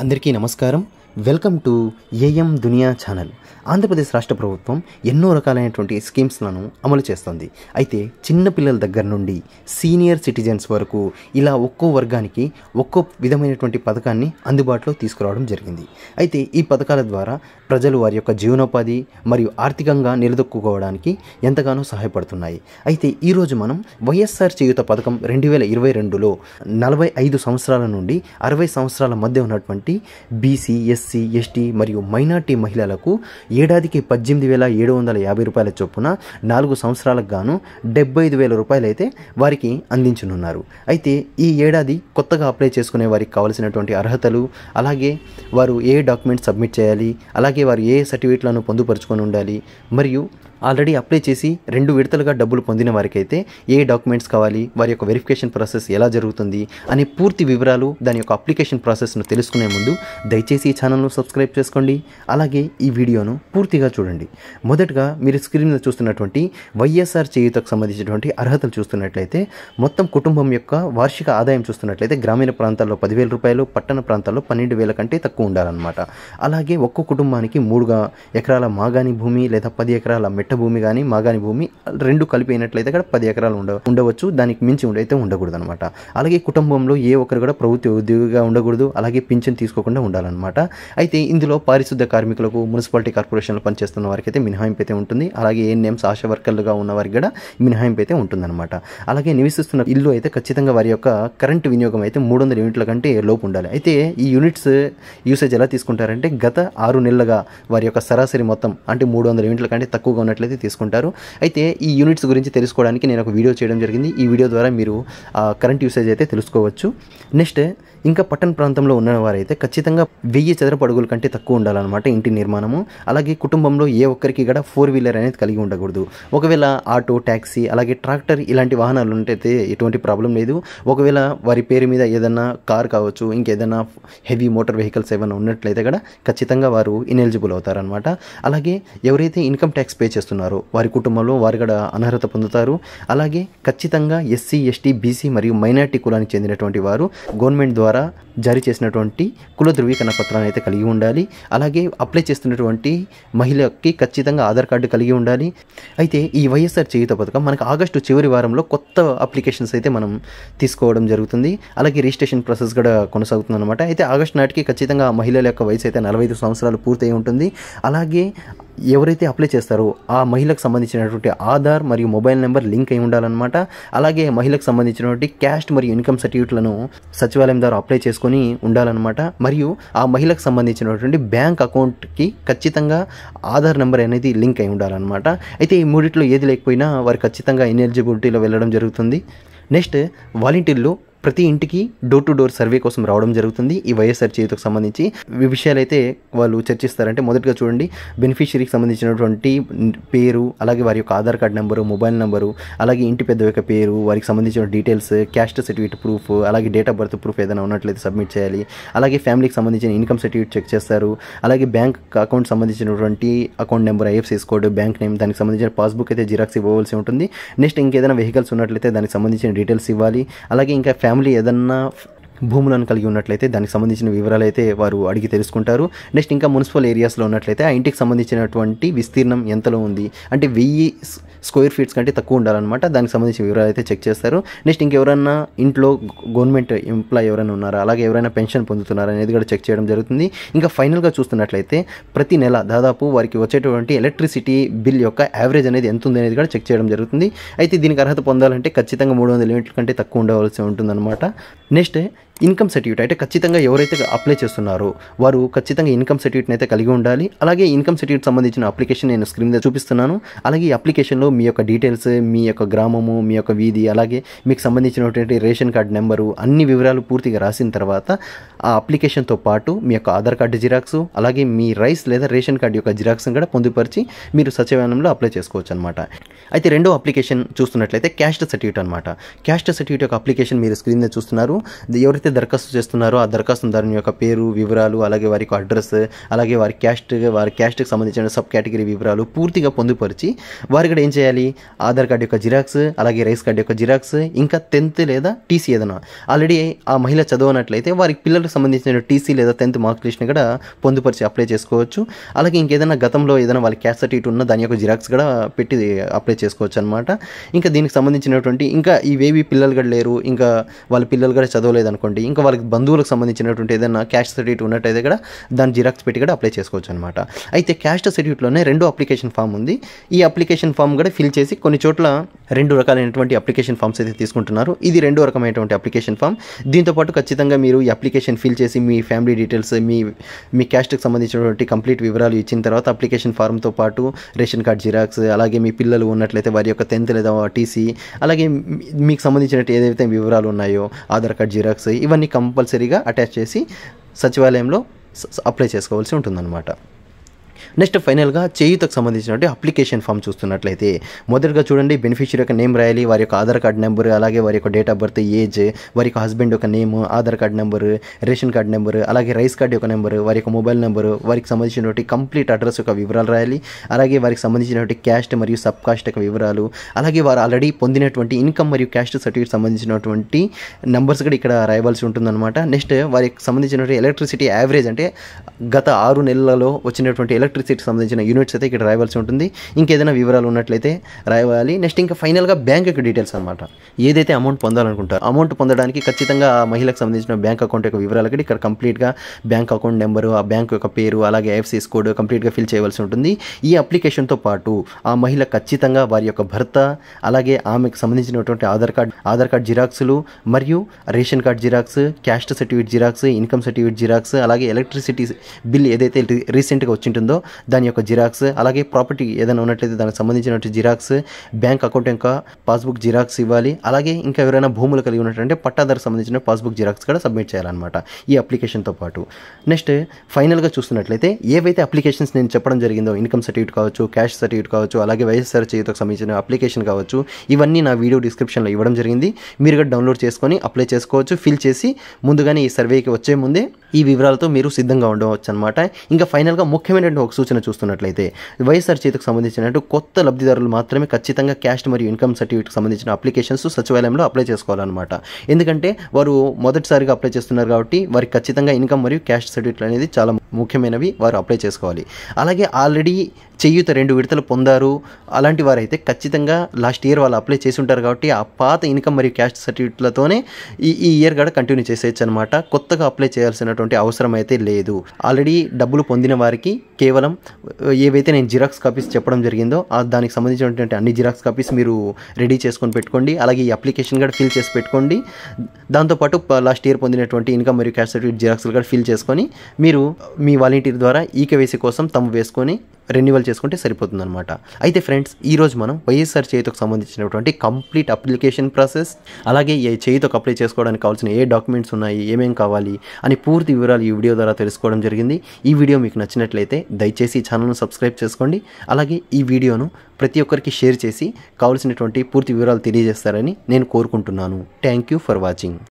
అందరికీ నమస్కారం welcome to AM Duniya channel Andhra Pradesh రాష్ట్ర ప్రభుత్వం ఎన్నో రకాలైనటువంటి స్కీమ్స్లను అమలు చేస్తుంది అయితే చిన్నపిల్లల దగ్గర నుండి సీనియర్ సిటిజన్స్ వరకు ఇలా ఒక్కో వర్గానికి ఒక్కో విధమైనటువంటి పథకాన్ని అందుబాటులో తీసుకురావడం జరిగింది అయితే ఈ పథకాల ద్వారా ప్రజలు వారి యొక్క జీవనోపాధి మరియు ఆర్థికంగా నిలదొక్కుకోవడానికి ఎంతగానో సహాయపడుతున్నాయి అయితే ఈరోజు మనం వైఎస్ఆర్ చేయుత పథకం రెండు వేల ఇరవై రెండులో నలభై ఐదు సంవత్సరాల నుండి అరవై సంవత్సరాల మధ్య ఉన్నటువంటి బీసీ ఎస్ ఎస్సీ ఎస్టీ మరియు మైనార్టీ మహిళలకు ఏడాదికి పద్దెనిమిది వేల ఏడు వందల యాభై రూపాయల చొప్పున నాలుగు సంవత్సరాలకు గాను డెబ్బై ఐదు వేల రూపాయలైతే వారికి అందించనున్నారు అయితే ఈ ఏడాది కొత్తగా అప్లై చేసుకునే వారికి కావలసినటువంటి అర్హతలు అలాగే వారు ఏ డాక్యుమెంట్స్ సబ్మిట్ చేయాలి అలాగే వారు ఏ సర్టిఫికేట్లను పొందుపరుచుకొని ఉండాలి మరియు ఆల్రెడీ అప్లై చేసి రెండు విడతలుగా డబ్బులు పొందిన వారికైతే ఏ డాక్యుమెంట్స్ కావాలి వారి యొక్క వెరిఫికేషన్ ప్రాసెస్ ఎలా జరుగుతుంది అనే పూర్తి వివరాలు దాని యొక్క అప్లికేషన్ ప్రాసెస్ను తెలుసుకునే ముందు దయచేసి ఈ ఛానల్ను సబ్స్క్రైబ్ చేసుకోండి అలాగే ఈ వీడియోను పూర్తిగా చూడండి మొదటగా మీరు స్క్రీన్ మీద చూస్తున్నటువంటి వైఎస్ఆర్ చేయుతకు సంబంధించినటువంటి అర్హతలు చూస్తున్నట్లయితే మొత్తం కుటుంబం యొక్క వార్షిక ఆదాయం చూస్తున్నట్లయితే గ్రామీణ ప్రాంతాల్లో పదివేల రూపాయలు పట్టణ ప్రాంతాల్లో పన్నెండు వేల కంటే తక్కువ ఉండాలన్నమాట అలాగే ఒక్కో కుటుంబానికి మూడుగా ఎకరాల మాగాని భూమి లేదా పది ఎకరాల మెట్ట భూమి కానీ మాగాని భూమి రెండు కలిపినట్లయితే అక్కడ పది ఎకరాలు ఉండ ఉండవచ్చు దానికి మించి ఉండైతే ఉండకూడదు అనమాట అలాగే కుటుంబంలో ఏ ఒక్కరు కూడా ప్రభుత్వ ఉద్యోగిగా ఉండకూడదు అలాగే పింఛన్ తీసుకోకుండా ఉండాలన్నమాట అయితే ఇందులో పారిశుద్ధ కార్మికులకు మున్సిపాలిటీ కార్పొరేషన్లో పనిచేస్తున్న వారికి అయితే మినహాయింపు అయితే ఉంటుంది అలాగే ఏ నేమ్స్ ఆశా వర్కర్లుగా ఉన్న వారికి కూడా మినహాయింపు అయితే ఉంటుందన్నమాట అలాగే నివసిస్తున్న ఇల్లు అయితే ఖచ్చితంగా వారి యొక్క కరెంటు వినియోగం అయితే మూడు వందల యూనిట్ల కంటే లోపు ఉండాలి అయితే ఈ యూనిట్స్ యూసేజ్ ఎలా తీసుకుంటారంటే గత ఆరు నెలలుగా వారి యొక్క సరాసరి మొత్తం అంటే మూడు వందల యూనిట్ల కంటే తక్కువగా ఉన్నట్లు తీసుకున్నట్లయితే తీసుకుంటారు అయితే ఈ యూనిట్స్ గురించి తెలుసుకోవడానికి నేను ఒక వీడియో చేయడం జరిగింది ఈ వీడియో ద్వారా మీరు కరెంట్ యూసేజ్ అయితే తెలుసుకోవచ్చు నెక్స్ట్ ఇంకా పట్టణ ప్రాంతంలో ఉన్న వారైతే ఖచ్చితంగా వెయ్యి చదరపు అడుగుల కంటే తక్కువ ఉండాలన్నమాట ఇంటి నిర్మాణము అలాగే కుటుంబంలో ఏ ఒక్కరికి కూడా ఫోర్ వీలర్ అనేది కలిగి ఉండకూడదు ఒకవేళ ఆటో ట్యాక్సీ అలాగే ట్రాక్టర్ ఇలాంటి వాహనాలు ఉంటే ఎటువంటి ప్రాబ్లం లేదు ఒకవేళ వారి పేరు మీద ఏదైనా కార్ కావచ్చు ఇంకేదైనా హెవీ మోటార్ వెహికల్స్ ఏమైనా ఉన్నట్లయితే కూడా ఖచ్చితంగా వారు ఇనెలిజిబుల్ అవుతారనమాట అలాగే ఎవరైతే ఇన్కమ్ ట్యాక్స్ పే చేస్తున్నారో వారి కుటుంబంలో వారు కూడా అనర్హత పొందుతారు అలాగే ఖచ్చితంగా ఎస్సీ ఎస్టీ బీసీ మరియు మైనార్టీ కులానికి చెందినటువంటి వారు గవర్నమెంట్ ద్వారా ద్వారా జారీ చేసినటువంటి కుల ధృవీకరణ పత్రాన్ని అయితే కలిగి ఉండాలి అలాగే అప్లై చేస్తున్నటువంటి మహిళకి ఖచ్చితంగా ఆధార్ కార్డు కలిగి ఉండాలి అయితే ఈ వైఎస్ఆర్ చేయుత పథకం మనకు ఆగస్టు చివరి వారంలో కొత్త అప్లికేషన్స్ అయితే మనం తీసుకోవడం జరుగుతుంది అలాగే రిజిస్ట్రేషన్ ప్రాసెస్ కూడా కొనసాగుతుంది అనమాట అయితే ఆగస్టు నాటికి ఖచ్చితంగా మహిళల యొక్క వయసు అయితే నలభై ఐదు సంవత్సరాలు పూర్తయి ఉంటుంది అలాగే ఎవరైతే అప్లై చేస్తారో ఆ మహిళకు సంబంధించినటువంటి ఆధార్ మరియు మొబైల్ నెంబర్ లింక్ అయి ఉండాలన్నమాట అలాగే మహిళకు సంబంధించినటువంటి క్యాస్ట్ మరియు ఇన్కమ్ సర్టిఫికేట్లను సచివాలయం ద్వారా అప్లై చేసుకొని ఉండాలన్నమాట మరియు ఆ మహిళకు సంబంధించినటువంటి బ్యాంక్ అకౌంట్కి ఖచ్చితంగా ఆధార్ నెంబర్ అనేది లింక్ అయి ఉండాలన్నమాట అయితే ఈ మూడిట్లో ఏది లేకపోయినా వారు ఖచ్చితంగా ఇనెలిజిబిలిటీలో వెళ్ళడం జరుగుతుంది నెక్స్ట్ వాలంటీర్లు ప్రతి ఇంటికి డోర్ టు డోర్ సర్వే కోసం రావడం జరుగుతుంది ఈ వైఎస్ఆర్ చేతికి సంబంధించి ఈ అయితే వాళ్ళు చర్చిస్తారంటే మొదటిగా చూడండి బెనిఫిషియరీకి సంబంధించినటువంటి పేరు అలాగే వారి యొక్క ఆధార్ కార్డ్ నెంబరు మొబైల్ నెంబరు అలాగే ఇంటి పెద్ద యొక్క పేరు వారికి సంబంధించిన డీటెయిల్స్ క్యాస్ట్ సర్టిఫికేట్ ప్రూఫ్ అలాగే డేట్ ఆఫ్ బర్త్ ప్రూఫ్ ఏదైనా ఉన్నట్లయితే సబ్మిట్ చేయాలి అలాగే ఫ్యామిలీకి సంబంధించిన ఇన్కమ్ సర్టిఫికేట్ చెక్ చేస్తారు అలాగే బ్యాంక్ అకౌంట్ సంబంధించినటువంటి account number IFCS code bank name దానికి సంబంధించిన పాస్బుక్ అయితే జిరాక్స్ ఇవ్వవలసి ఉంటుంది నెక్స్ట్ ఇంకేదైనా వెహికల్స్ ఉన్నట్లయితే దానికి సంబంధించిన డీటెయిల్స్ ఇవ్వాలి అలాగే ఇంకా ఫ్యామిలీ ఏదన్నా భూములను కలిగి ఉన్నట్లయితే దానికి సంబంధించిన వివరాలు అయితే వారు అడిగి తెలుసుకుంటారు నెక్స్ట్ ఇంకా మున్సిపల్ ఏరియాస్లో ఉన్నట్లయితే ఆ ఇంటికి సంబంధించినటువంటి విస్తీర్ణం ఎంతలో ఉంది అంటే వెయ్యి స్క్వేర్ ఫీట్స్ కంటే తక్కువ ఉండాలన్నమాట దానికి సంబంధించిన వివరాలు అయితే చెక్ చేస్తారు నెక్స్ట్ ఇంకెవరైనా ఇంట్లో గవర్నమెంట్ ఎంప్లాయ్ ఎవరైనా ఉన్నారా అలాగే ఎవరైనా పెన్షన్ పొందుతున్నారా అనేది కూడా చెక్ చేయడం జరుగుతుంది ఇంకా ఫైనల్గా చూస్తున్నట్లయితే ప్రతి నెల దాదాపు వారికి వచ్చేటువంటి ఎలక్ట్రిసిటీ బిల్ యొక్క యావరేజ్ అనేది ఎంత ఉంది అనేది కూడా చెక్ చేయడం జరుగుతుంది అయితే దీనికి అర్హత పొందాలంటే ఖచ్చితంగా మూడు వందల యూనిట్ల కంటే తక్కువ ఉండవలసి ఉంటుందన్నమాట నెక్స్ట్ ఇన్కమ్ సర్టిఫికేట్ అయితే ఖచ్చితంగా ఎవరైతే అప్లై చేస్తున్నారో వారు ఖచ్చితంగా ఇన్కమ్ సర్టిఫికేట్ని అయితే కలిగి ఉండాలి అలాగే ఇన్కమ్ సర్టిఫికేట్ సంబంధించిన అప్లికేషన్ నేను స్క్రీన్ మీద చూపిస్తున్నాను అలాగే ఈ అప్లికేషన్లో మీ యొక్క డీటెయిల్స్ మీ యొక్క గ్రామము మీ యొక్క వీధి అలాగే మీకు సంబంధించినటువంటి రేషన్ కార్డు నెంబరు అన్ని వివరాలు పూర్తిగా రాసిన తర్వాత ఆ అప్లికేషన్తో పాటు మీ యొక్క ఆధార్ కార్డు జిరాక్స్ అలాగే మీ రైస్ లేదా రేషన్ కార్డు యొక్క జిరాక్స్ని కూడా పొందుపరిచి మీరు సచివాలయంలో అప్లై చేసుకోవచ్చు అనమాట అయితే రెండో అప్లికేషన్ చూస్తున్నట్లయితే క్యాస్ట్ సర్టిఫికేట్ అనమాట క్యాస్ట్ సర్టిఫికేట్ యొక్క అప్లికేషన్ మీరు స్క్రీన్ మీద చూస్తున్నారు ఎవరైతే ఎవరైతే దరఖాస్తు చేస్తున్నారో ఆ దరఖాస్తుదారుని యొక్క పేరు వివరాలు అలాగే వారి అడ్రస్ అలాగే వారి క్యాస్ట్ వారి క్యాస్ట్కి సంబంధించిన సబ్ కేటగిరీ వివరాలు పూర్తిగా పొందుపరిచి వారి కూడా ఏం చేయాలి ఆధార్ కార్డు యొక్క జిరాక్స్ అలాగే రైస్ కార్డు యొక్క జిరాక్స్ ఇంకా టెన్త్ లేదా టీసీ ఏదైనా ఆల్రెడీ ఆ మహిళ చదవనట్లయితే వారికి పిల్లలకు సంబంధించిన టీసీ లేదా టెన్త్ మార్క్ లిస్ట్ని కూడా పొందుపరిచి అప్లై చేసుకోవచ్చు అలాగే ఇంకేదైనా గతంలో ఏదైనా వాళ్ళ క్యాస్ట్ సర్టిఫికేట్ ఉన్న దాని యొక్క జిరాక్స్ కూడా పెట్టి అప్లై చేసుకోవచ్చు అనమాట ఇంకా దీనికి సంబంధించినటువంటి ఇంకా ఇవేవి పిల్లలు కూడా లేరు ఇంకా వాళ్ళ పిల్లలు కూడా చదవలేదు అనుకోండి అనుకోండి ఇంకా వాళ్ళకి బంధువులకు సంబంధించినటువంటి ఏదైనా క్యాస్ట్ సర్టిఫికేట్ ఉన్నట్టయితే కూడా దాని జిరాక్స్ పెట్టి కూడా అప్లై చేసుకోవచ్చు అనమాట అయితే క్యాస్ట్ సర్టిఫికేట్లోనే రెండు అప్లికేషన్ ఫామ్ ఉంది ఈ అప్లికేషన్ ఫామ్ కూడా ఫిల్ చేసి కొన్ని చోట్ల రెండు రకాలైనటువంటి అప్లికేషన్ ఫామ్స్ అయితే తీసుకుంటున్నారు ఇది రెండో రకమైనటువంటి అప్లికేషన్ ఫామ్ దీంతోపాటు ఖచ్చితంగా మీరు ఈ అప్లికేషన్ ఫిల్ చేసి మీ ఫ్యామిలీ డీటెయిల్స్ మీ మీ క్యాస్ట్కి సంబంధించినటువంటి కంప్లీట్ వివరాలు ఇచ్చిన తర్వాత అప్లికేషన్ ఫామ్తో పాటు రేషన్ కార్డ్ జిరాక్స్ అలాగే మీ పిల్లలు ఉన్నట్లయితే వారి యొక్క టెన్త్ లేదా టీసీ అలాగే మీకు సంబంధించినట్టు ఏదైతే వివరాలు ఉన్నాయో ఆధార్ కార్డ్ జిరాక్స్ ఇవన్నీ కంపల్సరీగా అటాచ్ చేసి సచివాలయంలో అప్లై చేసుకోవాల్సి ఉంటుందన్నమాట నెక్స్ట్ ఫైనల్గా చేయూతకు సంబంధించినటువంటి అప్లికేషన్ ఫామ్ చూస్తున్నట్లయితే మొదటగా చూడండి బెనిఫిషియరీ యొక్క నేమ్ రాయాలి వారి యొక్క ఆధార్ కార్డ్ నెంబర్ అలాగే వారి యొక్క డేట్ ఆఫ్ బర్త్ ఏజ్ వారి యొక్క హస్బెండ్ యొక్క name Aadhaar card number ration card number అలాగే రైస్ కార్డ్ యొక్క నెంబర్ వారి యొక్క మొబైల్ నెంబర్ వారికి సంబంధించినటువంటి కంప్లీట్ అడ్రస్ యొక్క వివరాలు రాయాలి అలాగే వారికి సంబంధించినటువంటి క్యాస్ట్ మరియు సబ్ కాస్ట్ యొక్క వివరాలు అలాగే వారు ఆల్రెడీ పొందినటువంటి ఇన్కమ్ మరియు క్యాస్ట్ సర్టిఫికేట్ సంబంధించినటువంటి నెంబర్స్ కూడా ఇక్కడ రాయవలసి ఉంటుందన్నమాట నెక్స్ట్ వారికి సంబంధించినటువంటి ఎలక్ట్రిసిటీ యావరేజ్ అంటే గత ఆరు నెలలలో వచ్చినటువంటి ఎలక్ట్రిసిటీ ఎలక్ట్రిసిటీ సంబంధించిన యూనిట్స్ అయితే ఇక్కడ రాయవలసి ఉంటుంది ఇంకేదైనా వివరాలు ఉన్నట్లయితే రాయాలి నెక్స్ట్ ఇంకా ఫైనల్గా బ్యాంక్ యొక్క డీటెయిల్స్ అనమాట ఏదైతే అమౌంట్ పొందాలనుకుంటారు అమౌంట్ పొందడానికి ఖచ్చితంగా మహిళకు సంబంధించిన బ్యాంక్ అకౌంట్ యొక్క వివరాలు కూడా ఇక్కడ కంప్లీట్గా బ్యాంక్ అకౌంట్ నెంబరు ఆ బ్యాంక్ యొక్క పేరు అలాగే ఐఎఫ్సిఎస్ కోడ్ కంప్లీట్గా ఫిల్ చేయవలసి ఉంటుంది ఈ అప్లికేషన్తో పాటు ఆ మహిళ ఖచ్చితంగా వారి యొక్క భర్త అలాగే ఆమెకు సంబంధించినటువంటి ఆధార్ కార్డ్ ఆధార్ కార్డ్ జిరాక్సులు మరియు ration card xerox caste certificate xerox income certificate xerox అలాగే ఎలక్ట్రిసిటీ బిల్ ఏదైతే రీసెంట్గా వచ్చింటుందో దాని యొక్క జిరాక్స్ అలాగే ప్రాపర్టీ ఏదైనా ఉన్నట్లయితే దానికి సంబంధించినట్టు జిరాక్స్ బ్యాంక్ అకౌంట్ యొక్క పాస్బుక్ జిరాక్స్ ఇవ్వాలి అలాగే ఇంకా ఎవరైనా భూములు కలిగి ఉన్నట్టు పట్టాదారు సంబంధించిన పాస్బుక్ జిరాక్స్ కూడా సబ్మిట్ చేయాలన్నమాట ఈ అప్లికేషన్తో పాటు నెక్స్ట్ ఫైనల్గా చూస్తున్నట్లయితే ఏవైతే అప్లికేషన్స్ నేను చెప్పడం జరిగిందో ఇన్కమ్ సర్టిఫికేట్ కావచ్చు క్యాష్ సర్టిఫికేట్ కావచ్చు అలాగే వైఎస్ఆర్ చేతికి సంబంధించిన అప్లికేషన్ కావచ్చు ఇవన్నీ నా వీడియో డిస్క్రిప్షన్లో ఇవ్వడం జరిగింది మీరు కూడా డౌన్లోడ్ చేసుకొని అప్లై చేసుకోవచ్చు ఫిల్ చేసి ముందుగానే ఈ సర్వేకి వచ్చే ముందే ఈ వివరాలతో మీరు సిద్ధంగా ఉండవచ్చు అనమాట ఇంకా ఫైనల్గా ముఖ్యమైనటువంటి ఒక ఒక సూచన చూస్తున్నట్లయితే వైఎస్ఆర్ చేతికి సంబంధించినట్టు కొత్త లబ్ధిదారులు మాత్రమే ఖచ్చితంగా క్యాస్ట్ మరియు ఇన్కమ్ సర్టిఫికేట్కి సంబంధించిన అప్లికేషన్స్ సచివాలయంలో అప్లై చేసుకోవాలన్నమాట ఎందుకంటే వారు మొదటిసారిగా అప్లై చేస్తున్నారు కాబట్టి వారికి ఖచ్చితంగా ఇన్కమ్ మరియు క్యాస్ట్ సర్టిఫికేట్లు అనేది చాలా ముఖ్యమైనవి వారు అప్లై చేసుకోవాలి అలాగే ఆల్రెడీ చేయూత రెండు విడతలు పొందారు అలాంటి వారైతే ఖచ్చితంగా లాస్ట్ ఇయర్ వాళ్ళు అప్లై చేసి ఉంటారు కాబట్టి ఆ పాత ఇన్కమ్ మరియు క్యాస్ట్ సర్టిఫికేట్లతోనే ఈ ఈ ఇయర్ కూడా కంటిన్యూ చేసేయచ్చు అనమాట కొత్తగా అప్లై చేయాల్సినటువంటి అవసరం అయితే లేదు ఆల్రెడీ డబ్బులు పొందిన వారికి కేవలం ఏవైతే నేను జిరాక్స్ కాపీస్ చెప్పడం జరిగిందో దానికి సంబంధించినటువంటి అన్ని జిరాక్స్ కాపీస్ మీరు రెడీ చేసుకొని పెట్టుకోండి అలాగే ఈ అప్లికేషన్ కూడా ఫిల్ చేసి పెట్టుకోండి దాంతోపాటు లాస్ట్ ఇయర్ పొందినటువంటి ఇన్కమ్ మరియు క్యాస్ట్ సర్టిఫికేట్ జిరాక్స్లు కూడా ఫిల్ చేసుకొని మీరు మీ వాలంటీర్ ద్వారా ఈకేవైసీ కోసం తమ్ము వేసుకొని రెన్యువల్ చేసుకుంటే అనమాట అయితే ఫ్రెండ్స్ ఈరోజు మనం వైఎస్ఆర్ చేతికి సంబంధించినటువంటి కంప్లీట్ అప్లికేషన్ ప్రాసెస్ అలాగే ఏ చేతికి అప్లై చేసుకోవడానికి కావాల్సిన ఏ డాక్యుమెంట్స్ ఉన్నాయి ఏమేమి కావాలి అని పూర్తి వివరాలు ఈ వీడియో ద్వారా తెలుసుకోవడం జరిగింది ఈ వీడియో మీకు నచ్చినట్లయితే దయచేసి ఛానల్ను సబ్స్క్రైబ్ చేసుకోండి అలాగే ఈ వీడియోను ప్రతి ఒక్కరికి షేర్ చేసి కావాల్సినటువంటి పూర్తి వివరాలు తెలియజేస్తారని నేను కోరుకుంటున్నాను థ్యాంక్ యూ ఫర్ వాచింగ్